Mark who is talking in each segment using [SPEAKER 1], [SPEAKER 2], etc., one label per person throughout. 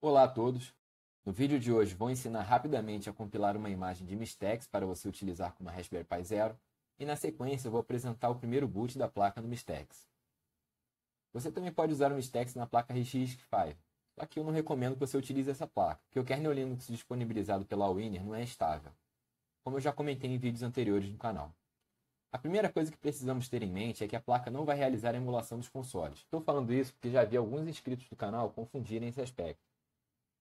[SPEAKER 1] Olá a todos! No vídeo de hoje vou ensinar rapidamente a compilar uma imagem de Mistex para você utilizar com uma Raspberry Pi Zero e na sequência vou apresentar o primeiro boot da placa do Mistex. Você também pode usar o Mistex na placa RX5, só que eu não recomendo que você utilize essa placa, porque o kernel Linux disponibilizado pela Winner não é estável, como eu já comentei em vídeos anteriores no canal. A primeira coisa que precisamos ter em mente é que a placa não vai realizar a emulação dos consoles. Estou falando isso porque já vi alguns inscritos do canal confundirem esse aspecto.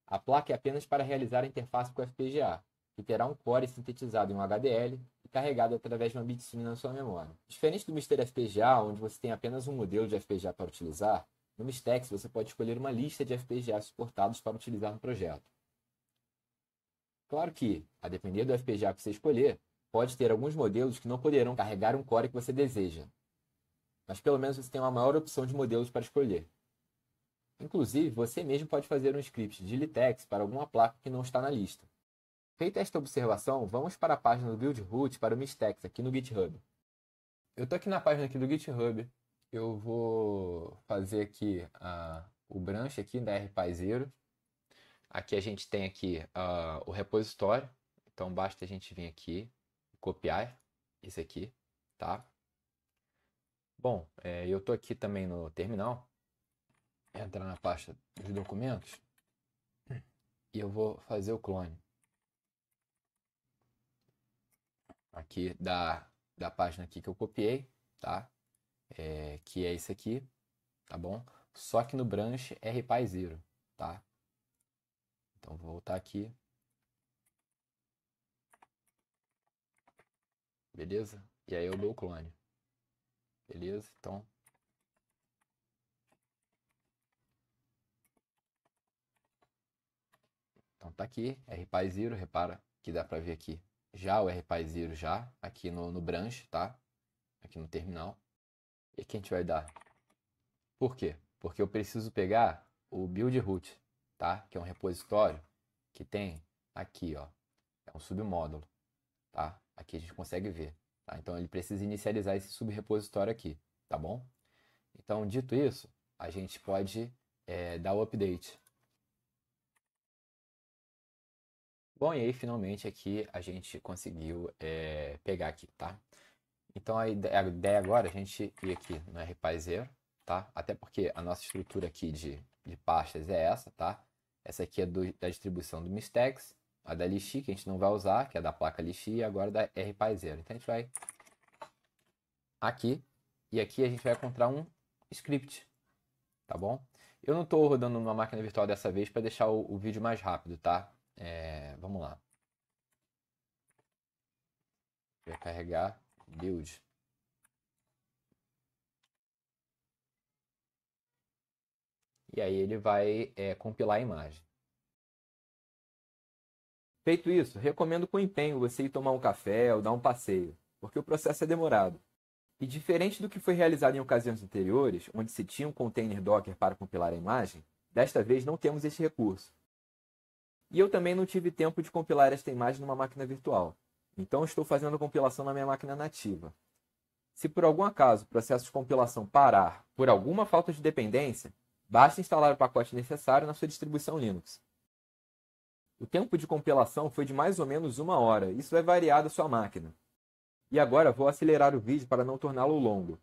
[SPEAKER 1] A placa é apenas para realizar a interface com o FPGA, que terá um core sintetizado em um HDL e carregado através de uma bitstream na sua memória. Diferente do Mister FPGA, onde você tem apenas um modelo de FPGA para utilizar, no Mistex você pode escolher uma lista de FPGAs suportados para utilizar no projeto. Claro que, a depender do FPGA que você escolher, pode ter alguns modelos que não poderão carregar um core que você deseja, mas pelo menos você tem uma maior opção de modelos para escolher. Inclusive, você mesmo pode fazer um script de LaTeX para alguma placa que não está na lista. Feita esta observação, vamos para a página do Build Root para o Mistex aqui no GitHub. Eu estou aqui na página aqui do GitHub. Eu vou fazer aqui a, o branch aqui da RPyZero. Aqui a gente tem aqui o repositório. Então basta a gente vir aqui e copiar isso aqui, tá? Bom, é, eu estou aqui também no terminal entrar na pasta dos documentos hum. e eu vou fazer o clone aqui da, da página aqui que eu copiei, tá? É, que é isso aqui, tá bom? Só que no branch é Zero, tá? Então vou voltar aqui. Beleza? E aí eu dou o clone. Beleza? Então Então tá aqui, RPy Zero, repara que dá para ver aqui já o RPy Zero já, aqui no, no branch, tá? Aqui no terminal. E que a gente vai dar. Por quê? Porque eu preciso pegar o build root, tá? Que é um repositório que tem aqui, ó. É um submódulo, tá? Aqui a gente consegue ver. Tá? Então ele precisa inicializar esse subrepositório aqui, tá bom? Então, dito isso, a gente pode é, dar o update, Bom, e aí finalmente aqui a gente conseguiu é, pegar aqui, tá? Então a ideia, a ideia agora é a gente ir aqui no RPy Zero, tá? Até porque a nossa estrutura aqui de, de pastas é essa, tá? Essa aqui é do, da distribuição do Mistex, a da Lixi, que a gente não vai usar, que é da placa Lixi, e agora da RPy Zero. Então a gente vai aqui, e aqui a gente vai encontrar um script, tá bom? Eu não estou rodando numa máquina virtual dessa vez para deixar o, o vídeo mais rápido, tá? É, vamos lá. Vai carregar build. E aí ele vai é, compilar a imagem. Feito isso, recomendo com empenho você ir tomar um café ou dar um passeio, porque o processo é demorado. E diferente do que foi realizado em ocasiões anteriores, onde se tinha um container Docker para compilar a imagem, desta vez não temos este recurso. E eu também não tive tempo de compilar esta imagem numa máquina virtual. Então estou fazendo a compilação na minha máquina nativa. Se por algum acaso o processo de compilação parar por alguma falta de dependência, basta instalar o pacote necessário na sua distribuição Linux. O tempo de compilação foi de mais ou menos uma hora, isso vai é variar da sua máquina. E agora vou acelerar o vídeo para não torná-lo longo.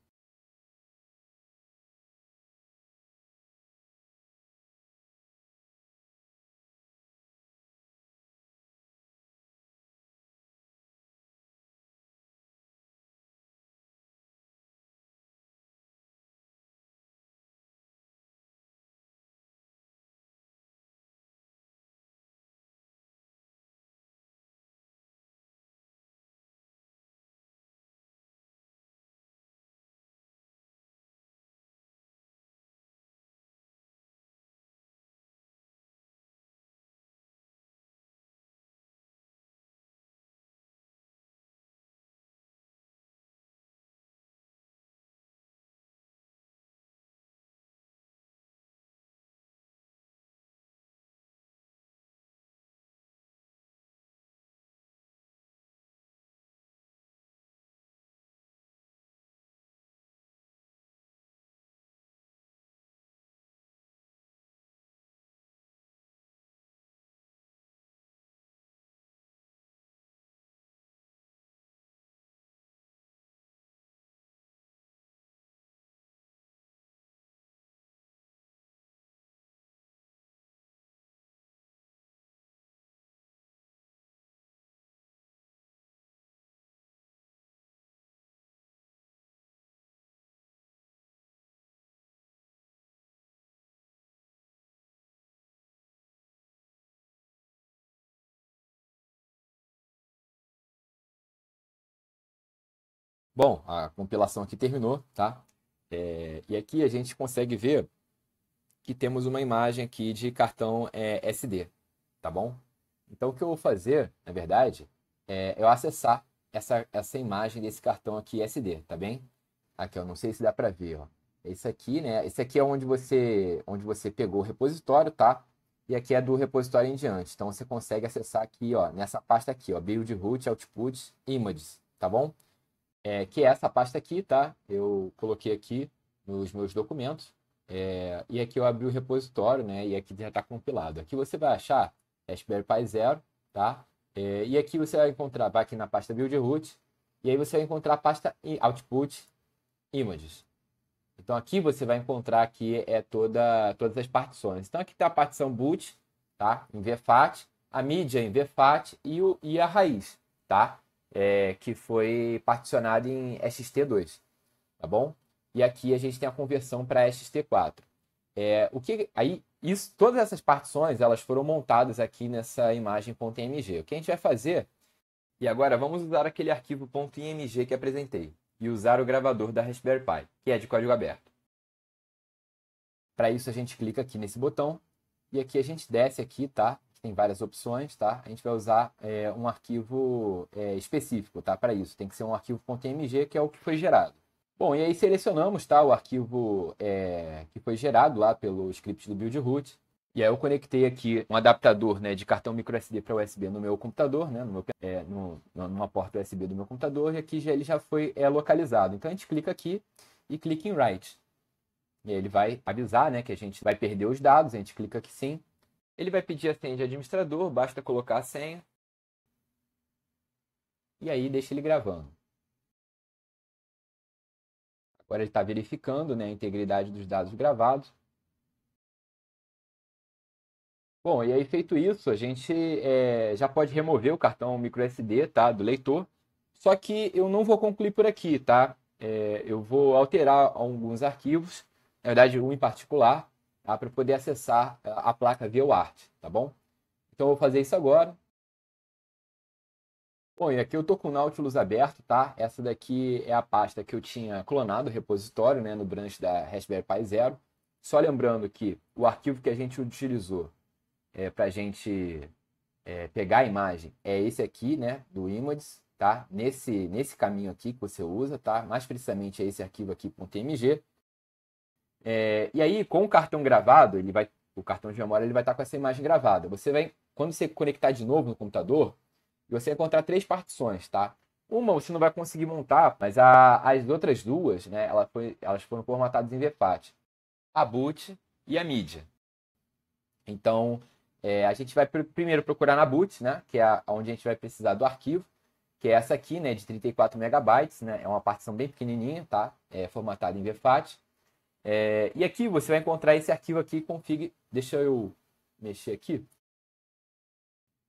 [SPEAKER 1] Bom, a compilação aqui terminou, tá? É, e aqui a gente consegue ver que temos uma imagem aqui de cartão é, SD, tá bom? Então, o que eu vou fazer, na verdade, é eu acessar essa, essa imagem desse cartão aqui SD, tá bem? Aqui, eu não sei se dá para ver, ó. É esse aqui, né? Esse aqui é onde você, onde você pegou o repositório, tá? E aqui é do repositório em diante. Então, você consegue acessar aqui, ó, nessa pasta aqui, ó, build, root, output, images, tá bom? é, que é essa pasta aqui, tá? Eu coloquei aqui nos meus documentos. É, e aqui eu abri o repositório, né? E aqui já está compilado. Aqui você vai achar Raspberry Pi Zero, tá? É, e aqui você vai encontrar, vai aqui na pasta build root, e aí você vai encontrar a pasta output images. Então aqui você vai encontrar aqui é toda, todas as partições. Então aqui está a partição boot, tá? Em VFAT, a mídia em VFAT e, o, e a raiz, tá? é, que foi particionado em XT2, tá bom? E aqui a gente tem a conversão para XT4. É, o que aí isso, todas essas partições elas foram montadas aqui nessa imagem .img. O que a gente vai fazer? E agora vamos usar aquele arquivo .img que apresentei e usar o gravador da Raspberry Pi, que é de código aberto. Para isso a gente clica aqui nesse botão e aqui a gente desce aqui, tá? tem várias opções, tá? A gente vai usar é, um arquivo é, específico, tá? Para isso, tem que ser um arquivo.mg, que é o que foi gerado. Bom, e aí selecionamos, tá? O arquivo é, que foi gerado lá pelo script do build root. E aí eu conectei aqui um adaptador né, de cartão microSD para USB no meu computador, né, no meu, é, no, numa porta USB do meu computador, e aqui já, ele já foi é, localizado. Então a gente clica aqui e clica em Write. E aí ele vai avisar né, que a gente vai perder os dados, a gente clica aqui sim, ele vai pedir a senha de administrador, basta colocar a senha. E aí deixa ele gravando. Agora ele está verificando né, a integridade dos dados gravados. Bom, e aí feito isso, a gente é, já pode remover o cartão microSD tá, do leitor. Só que eu não vou concluir por aqui, tá? É, eu vou alterar alguns arquivos, na verdade um em particular, tá? para poder acessar eh, a placa via tá bom? Então eu vou fazer isso agora. Bom, e aqui eu tô com o Nautilus aberto, tá? Essa daqui é a pasta que eu tinha clonado o repositório, né, no branch da Raspberry Pi Zero. Só lembrando que o arquivo que a gente utilizou é, eh, para a gente é, pegar a imagem é esse aqui, né, do images, tá? Nesse, nesse caminho aqui que você usa, tá? Mais precisamente é esse arquivo aqui, .mg. É, e aí, com o cartão gravado, ele vai, o cartão de memória ele vai estar com essa imagem gravada. Você vai, quando você conectar de novo no computador, você vai encontrar três partições, tá? Uma você não vai conseguir montar, mas a, as outras duas, né, ela foi, elas foram formatadas em VFAT. A boot e a mídia. Então, é, a gente vai pr primeiro procurar na boot, né, que é a, onde a gente vai precisar do arquivo, que é essa aqui, né, de 34 megabytes, né, é uma partição bem pequenininha, tá? É formatada em VFAT. É, e aqui você vai encontrar esse arquivo aqui, config. Deixa eu mexer aqui.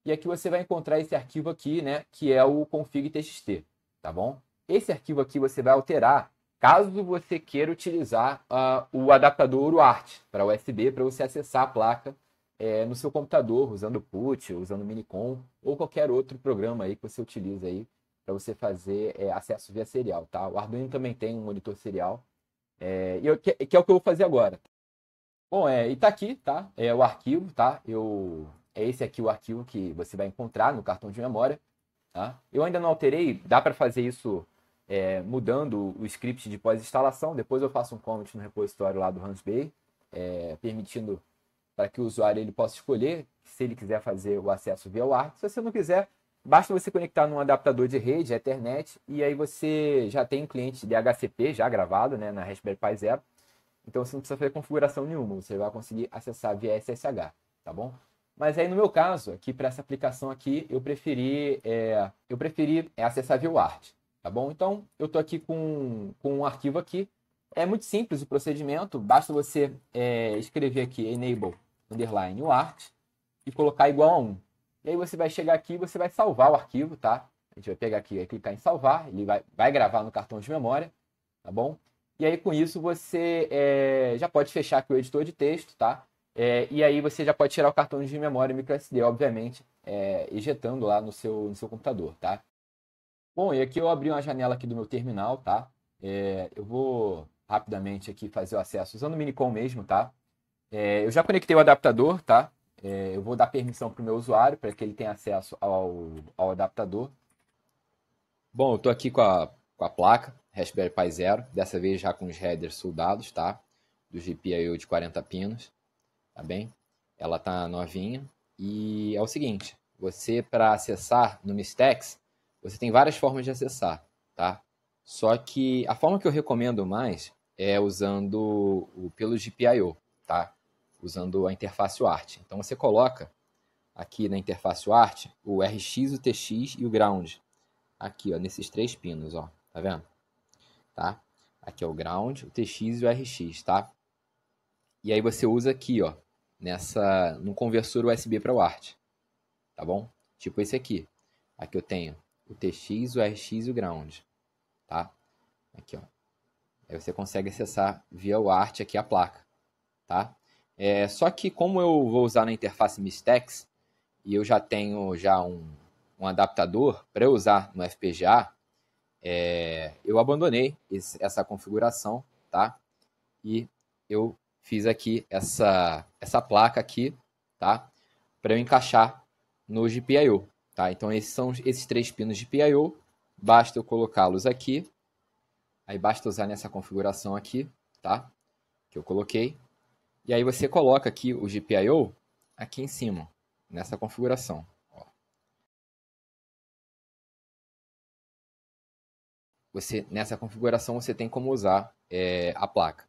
[SPEAKER 1] E aqui você vai encontrar esse arquivo aqui, né? Que é o config.txt, tá bom? Esse arquivo aqui você vai alterar caso você queira utilizar uh, o adaptador UART para USB para você acessar a placa é, no seu computador, usando Put, usando Minicom ou qualquer outro programa aí que você utiliza aí para você fazer é, acesso via serial, tá? O Arduino também tem um monitor serial é, eu, que, que, é o que eu vou fazer agora. Bom, é, e tá aqui, tá? É o arquivo, tá? Eu, é esse aqui o arquivo que você vai encontrar no cartão de memória, tá? Eu ainda não alterei, dá para fazer isso é, mudando o script de pós-instalação. Depois eu faço um comment no repositório lá do Hansbay, é, permitindo para que o usuário ele possa escolher se ele quiser fazer o acesso via WARC. Se você não quiser, Basta você conectar num adaptador de rede, Ethernet, e aí você já tem um cliente DHCP já gravado né, na Raspberry Pi Zero. Então você não precisa fazer configuração nenhuma, você vai conseguir acessar via SSH, tá bom? Mas aí no meu caso, aqui para essa aplicação aqui, eu preferi, é, eu preferi acessar via UART, tá bom? Então eu estou aqui com, com um arquivo aqui. É muito simples o procedimento, basta você é, escrever aqui enable underline UART e colocar igual a 1. E aí você vai chegar aqui e você vai salvar o arquivo, tá? A gente vai pegar aqui e clicar em salvar, ele vai, vai gravar no cartão de memória, tá bom? E aí com isso você é, já pode fechar aqui o editor de texto, tá? É, e aí você já pode tirar o cartão de memória microSD, obviamente, é, ejetando lá no seu, no seu computador, tá? Bom, e aqui eu abri uma janela aqui do meu terminal, tá? É, eu vou rapidamente aqui fazer o acesso usando o Minicom mesmo, tá? É, eu já conectei o adaptador, tá? É, eu vou dar permissão para o meu usuário para que ele tenha acesso ao, ao adaptador. Bom, eu estou aqui com a, com a placa Raspberry Pi Zero, dessa vez já com os headers soldados, tá? Do GPIO de 40 pinos, tá bem? Ela tá novinha e é o seguinte, você para acessar no Mistex, você tem várias formas de acessar, tá? Só que a forma que eu recomendo mais é usando o pelo GPIO, tá? usando a interface UART. Então você coloca aqui na interface UART o RX, o TX e o ground. Aqui, ó, nesses três pinos, ó, tá vendo? Tá? Aqui é o ground, o TX e o RX, tá? E aí você usa aqui, ó, nessa no conversor USB para o UART. Tá bom? Tipo esse aqui. Aqui eu tenho o TX, o RX e o ground, tá? Aqui, ó. Aí você consegue acessar via UART aqui a placa, tá? É, só que como eu vou usar na interface Mistex e eu já tenho já um, um adaptador para usar no FPGA, é, eu abandonei esse, essa configuração, tá? E eu fiz aqui essa, essa placa aqui, tá? Para eu encaixar no GPIO, tá? Então esses são esses três pinos de GPIO, basta eu colocá-los aqui, aí basta usar nessa configuração aqui, tá? Que eu coloquei, e aí você coloca aqui o GPIO aqui em cima, nessa configuração. Você, nessa configuração você tem como usar é, a placa.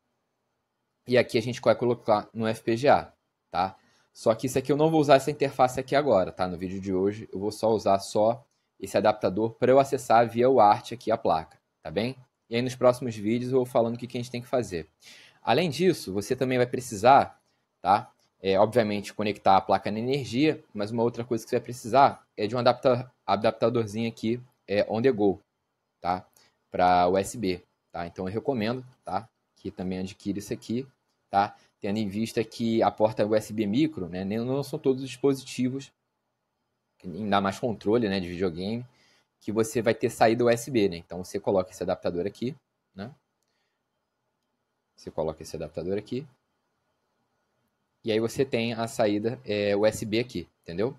[SPEAKER 1] E aqui a gente vai colocar no FPGA, tá? Só que isso aqui eu não vou usar essa interface aqui agora, tá? No vídeo de hoje eu vou só usar só esse adaptador para eu acessar via UART aqui a placa, tá bem? E aí nos próximos vídeos eu vou falando o que, que a gente tem que fazer. Além disso, você também vai precisar, tá? É, obviamente, conectar a placa na energia, mas uma outra coisa que você vai precisar é de um adapta adaptadorzinho aqui é, on the go, tá? Para USB, tá? Então eu recomendo, tá? Que também adquira isso aqui, tá? Tendo em vista que a porta USB micro, né? Não são todos os dispositivos, ainda mais controle, né? De videogame, que você vai ter saída USB, né? Então você coloca esse adaptador aqui, né? Você coloca esse adaptador aqui. E aí você tem a saída é, USB aqui, entendeu?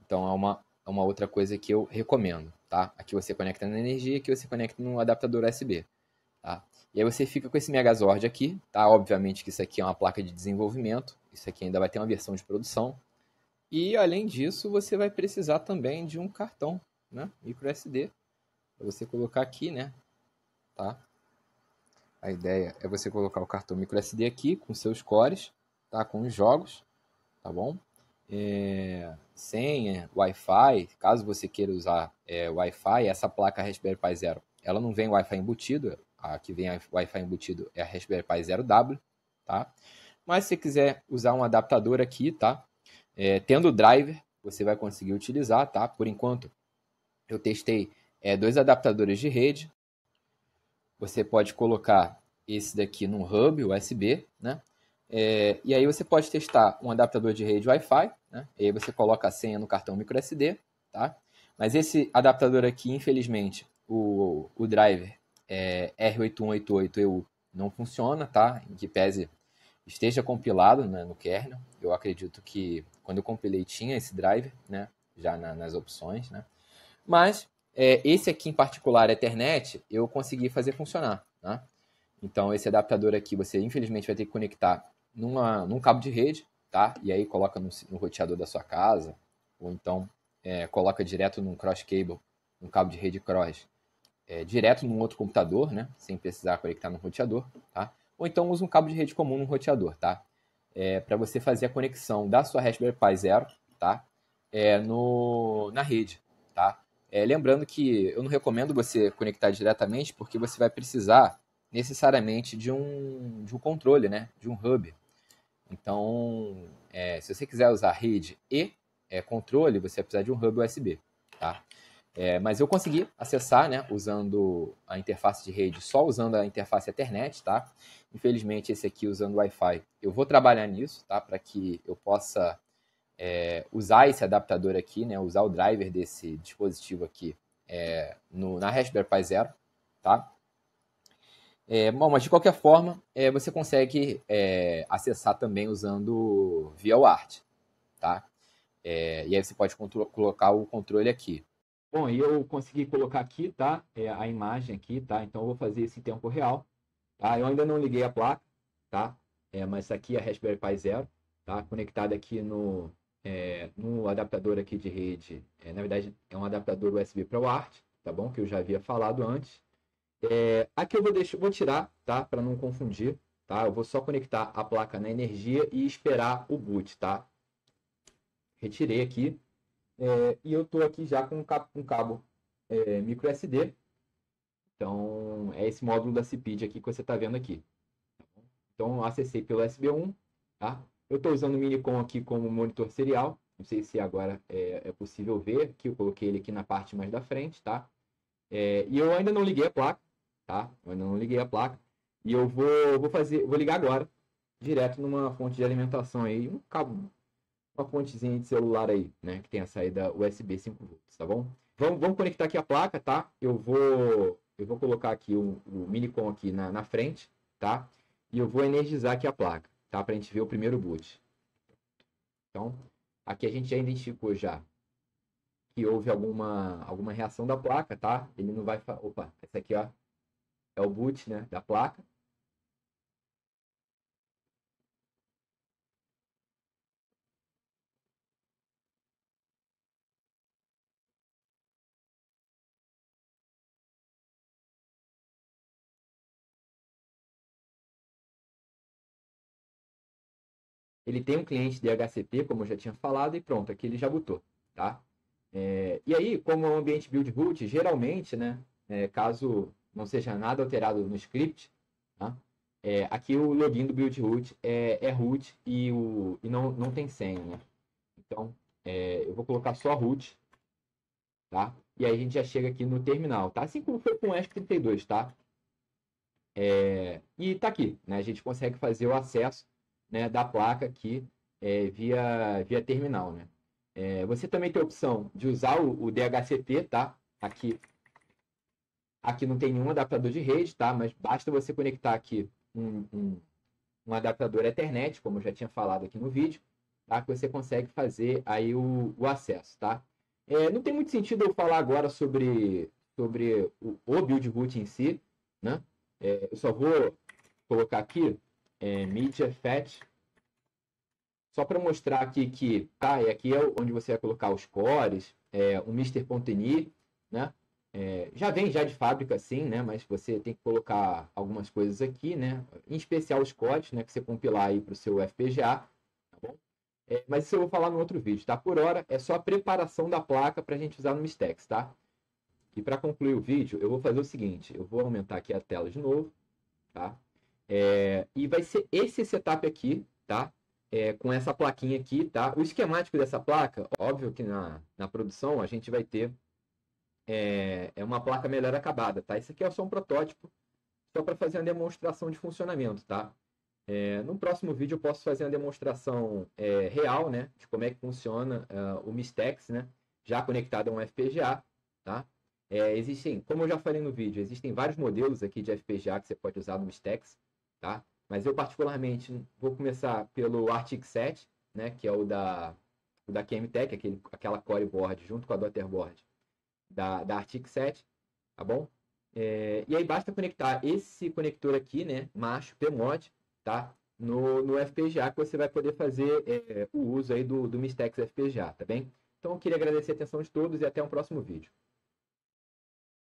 [SPEAKER 1] Então é uma, é uma outra coisa que eu recomendo, tá? Aqui você conecta na energia, aqui você conecta no adaptador USB, tá? E aí você fica com esse Megazord aqui, tá? Obviamente que isso aqui é uma placa de desenvolvimento, isso aqui ainda vai ter uma versão de produção. E além disso, você vai precisar também de um cartão, né? Micro SD, para você colocar aqui, né? Tá? A ideia é você colocar o cartão micro SD aqui com seus cores, tá? Com os jogos, tá bom? É, senha, Wi-Fi, caso você queira usar é, Wi-Fi, essa placa Raspberry Pi Zero, ela não vem Wi-Fi embutido, a que vem Wi-Fi embutido é a Raspberry Pi Zero W, tá? Mas se você quiser usar um adaptador aqui, tá? É, tendo o driver, você vai conseguir utilizar, tá? Por enquanto, eu testei é, dois adaptadores de rede, você pode colocar esse daqui num hub USB, né? É, e aí você pode testar um adaptador de rede Wi-Fi, né? E aí você coloca a senha no cartão microSD, tá? Mas esse adaptador aqui, infelizmente, o, o driver é, R8188EU não funciona, tá? Em que pese esteja compilado né, no kernel. Eu acredito que quando eu compilei tinha esse driver, né? Já na, nas opções, né? Mas é, esse aqui em particular, Ethernet, eu consegui fazer funcionar. Né? Então, esse adaptador aqui, você infelizmente vai ter que conectar numa, num cabo de rede, tá? E aí coloca no, no roteador da sua casa, ou então é, coloca direto num cross cable, num cabo de rede cross, é, direto num outro computador, né? Sem precisar conectar no roteador, tá? Ou então usa um cabo de rede comum no roteador, tá? É, para você fazer a conexão da sua Raspberry Pi Zero, tá? É, no, na rede, tá? É, lembrando que eu não recomendo você conectar diretamente, porque você vai precisar necessariamente de um, de um controle, né? de um hub. Então, é, se você quiser usar rede e é, controle, você vai precisar de um hub USB. Tá? É, mas eu consegui acessar, né, usando a interface de rede, só usando a interface Ethernet, tá? Infelizmente, esse aqui usando Wi-Fi. Eu vou trabalhar nisso, tá? Para que eu possa é, usar esse adaptador aqui, né, usar o driver desse dispositivo aqui é, no, na Raspberry Pi Zero, tá? É, bom, mas de qualquer forma, é, você consegue é, acessar também usando via UART, tá? É, e aí você pode colocar o controle aqui. Bom, e eu consegui colocar aqui, tá? É, a imagem aqui, tá? Então eu vou fazer esse em tempo real, tá? Eu ainda não liguei a placa, tá? mas tá aqui é a Raspberry Pi Zero, tá? Conectada aqui no, é, no adaptador aqui de rede, é, na verdade é um adaptador USB para o ART, tá bom? Que eu já havia falado antes. É, aqui eu vou, deixar, vou tirar, tá? Para não confundir, tá? Eu vou só conectar a placa na energia e esperar o boot, tá? Retirei aqui. É, e eu estou aqui já com um cabo, um cabo é, micro SD. Então, é esse módulo da CPID aqui que você está vendo aqui. Tá então, acessei pelo USB 1, tá? Eu estou usando o Minicom aqui como monitor serial. Não sei se agora é, é, possível ver, que eu coloquei ele aqui na parte mais da frente, tá? É, e eu ainda não liguei a placa, tá? Eu ainda não liguei a placa. E eu vou, vou fazer, vou ligar agora, direto numa fonte de alimentação aí, um cabo, uma fontezinha de celular aí, né? Que tem a saída USB 5V, tá bom? Vamos, vamos conectar aqui a placa, tá? Eu vou, eu vou colocar aqui o, o Minicom aqui na, na frente, tá? E eu vou energizar aqui a placa tá? Para a gente ver o primeiro boot. Então, aqui a gente já identificou já que houve alguma, alguma reação da placa, tá? Ele não vai... Opa, esse aqui, ó, é o boot, né, da placa. Ele tem um cliente de HCP, como eu já tinha falado, e pronto, aqui ele já botou, tá? É, e aí, como é um ambiente build root, geralmente, né, é, caso não seja nada alterado no script, tá? É, aqui o login do build root é, é root e, o, e não, não tem senha, né? Então, é, eu vou colocar só root, tá? E aí a gente já chega aqui no terminal, tá? Assim como foi com o 32 tá? É... E tá aqui, né? A gente consegue fazer o acesso né, da placa aqui é, via, via terminal, né? É, você também tem a opção de usar o, o, DHCP, tá? Aqui, aqui não tem nenhum adaptador de rede, tá? Mas basta você conectar aqui um, um, um adaptador Ethernet, como eu já tinha falado aqui no vídeo, tá? Que você consegue fazer aí o, o acesso, tá? É, não tem muito sentido eu falar agora sobre, sobre o, o build boot em si, né? É, eu só vou colocar aqui é, Media Fat. Só para mostrar aqui que, tá, e aqui é onde você vai colocar os cores, é, o Mr.ni, né? É, já vem já de fábrica sim, né? Mas você tem que colocar algumas coisas aqui, né? Em especial os cores, né? Que você compilar aí para o seu FPGA, tá bom? É, mas isso eu vou falar no outro vídeo, tá? Por hora é só a preparação da placa para a gente usar no Mistex, tá? E para concluir o vídeo, eu vou fazer o seguinte, eu vou aumentar aqui a tela de novo, tá? É, e vai ser esse setup aqui, tá? É, com essa plaquinha aqui, tá? O esquemático dessa placa, óbvio que na, na produção a gente vai ter é, é uma placa melhor acabada, tá? Isso aqui é só um protótipo, só para fazer uma demonstração de funcionamento, tá? É, no próximo vídeo eu posso fazer uma demonstração é, real, né? De como é que funciona é, o Mistex, né? Já conectado a um FPGA, tá? É, existem, como eu já falei no vídeo, existem vários modelos aqui de FPGA que você pode usar no Mistex tá? Mas eu particularmente vou começar pelo Artic 7, né, que é o da o da Chemtech, aquele aquela core board junto com a daughterboard da da Artic 7, tá bom? É, e aí basta conectar esse conector aqui, né, macho PMOD, tá? No, no FPGA que você vai poder fazer é, é, o uso aí do, do Mistex FPGA, tá bem? Então eu queria agradecer a atenção de todos e até um próximo vídeo.